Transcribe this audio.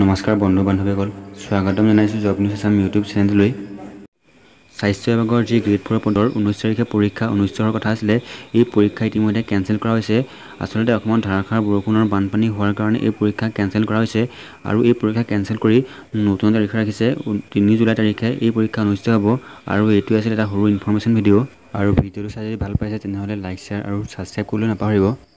নমস্কাৰ বন্ধু বান্ধৱীসকল স্বাগতম জনাইছোঁ নিউজ আছাম ইউটিউব চেনেললৈ স্বাস্থ্য বিভাগৰ যি গ্ৰেড ফ'ৰ পদৰ ঊনৈছ তাৰিখে পৰীক্ষা অনুষ্ঠিতৰ কথা আছিলে এই পৰীক্ষা ইতিমধ্যে কেঞ্চেল কৰা হৈছে আচলতে অসমত ধাৰাসাৰ বৰষুণৰ বানপানী হোৱাৰ কাৰণে এই পৰীক্ষা কেঞ্চেল কৰা হৈছে আৰু এই পৰীক্ষা কেঞ্চেল কৰি নতুন তাৰিখ ৰাখিছে তিনি জুলাই তাৰিখে এই পৰীক্ষা অনুষ্ঠিত হ'ব আৰু এইটোৱে আছিলে এটা সৰু ইনফৰ্মেশ্যন ভিডিঅ' আৰু ভিডিঅ'টো চাই যদি ভাল পাইছে তেনেহ'লে লাইক শ্বেয়াৰ আৰু ছাবস্ক্ৰাইব কৰিবলৈ নাপাহৰিব